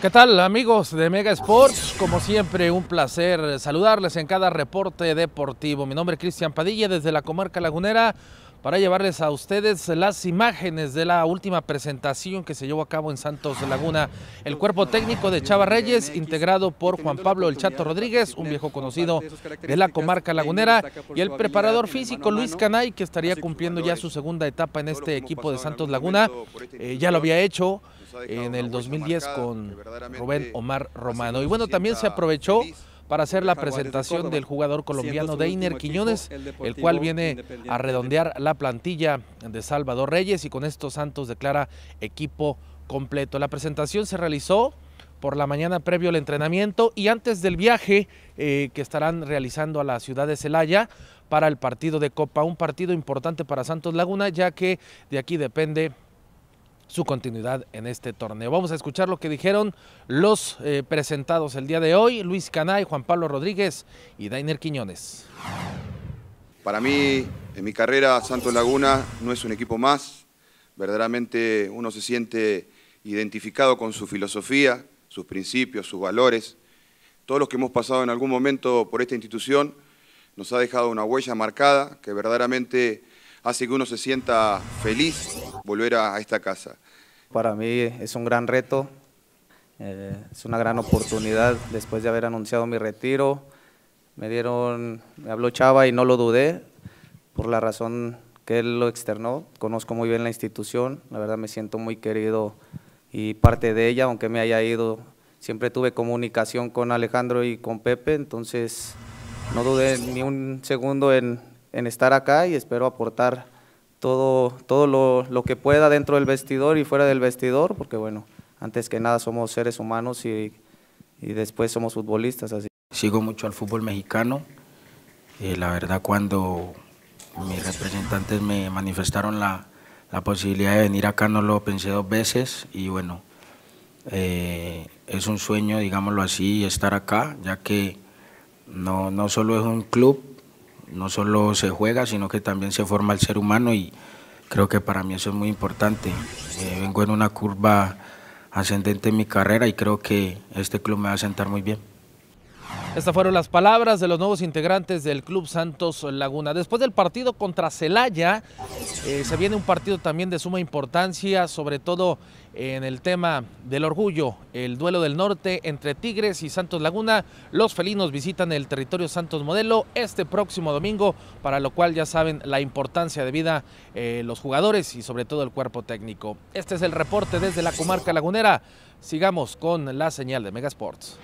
¿Qué tal amigos de Mega Sports? Como siempre, un placer saludarles en cada reporte deportivo. Mi nombre es Cristian Padilla desde la comarca lagunera para llevarles a ustedes las imágenes de la última presentación que se llevó a cabo en Santos Laguna. El cuerpo técnico de Chava Reyes, integrado por Juan Pablo El Chato Rodríguez, un viejo conocido de la comarca lagunera, y el preparador físico Luis Canay, que estaría cumpliendo ya su segunda etapa en este equipo de Santos Laguna. Eh, ya lo había hecho en el 2010 con Rubén Omar Romano. Y bueno, también se aprovechó para hacer la presentación del jugador colombiano Deiner Quiñones, el cual viene a redondear la plantilla de Salvador Reyes y con esto Santos declara equipo completo. La presentación se realizó por la mañana previo al entrenamiento y antes del viaje eh, que estarán realizando a la ciudad de Celaya para el partido de Copa, un partido importante para Santos Laguna, ya que de aquí depende su continuidad en este torneo. Vamos a escuchar lo que dijeron los eh, presentados el día de hoy, Luis Canay, Juan Pablo Rodríguez y Dainer Quiñones. Para mí, en mi carrera, Santos Laguna no es un equipo más. Verdaderamente uno se siente identificado con su filosofía, sus principios, sus valores. Todos los que hemos pasado en algún momento por esta institución nos ha dejado una huella marcada que verdaderamente hace que uno se sienta feliz volver a, esta casa? Para mí es un gran reto, eh, es una gran oportunidad después de haber anunciado mi retiro. Me dieron, me habló Chava y no lo dudé por la razón que él lo externó. Conozco muy bien la institución, la verdad me siento muy querido y parte de ella, aunque me haya ido. Siempre tuve comunicación con Alejandro y con Pepe, entonces no dudé ni un segundo en, en estar acá y espero aportar todo, todo lo, lo, que pueda dentro del vestidor y fuera del vestidor, porque bueno, antes que nada somos seres humanos y, y después somos futbolistas. Así. Sigo mucho al fútbol mexicano. Eh, la verdad, cuando mis representantes me manifestaron la, la, posibilidad de venir acá, no lo pensé dos veces y bueno, eh, es un sueño, digámoslo así, estar acá, ya que no, no solo es un club, no solo se juega, sino que también se forma el ser humano y creo que para mí eso es muy importante. Eh, vengo en una curva ascendente en mi carrera y creo que este club me va a sentar muy bien. Estas fueron las palabras de los nuevos integrantes del Club Santos Laguna. Después del partido contra Celaya, eh, se viene un partido también de suma importancia, sobre todo en el tema del orgullo, el duelo del norte entre Tigres y Santos Laguna. Los felinos visitan el territorio Santos Modelo este próximo domingo, para lo cual ya saben la importancia de vida eh, los jugadores y sobre todo el cuerpo técnico. Este es el reporte desde la comarca lagunera. Sigamos con la señal de Megasports.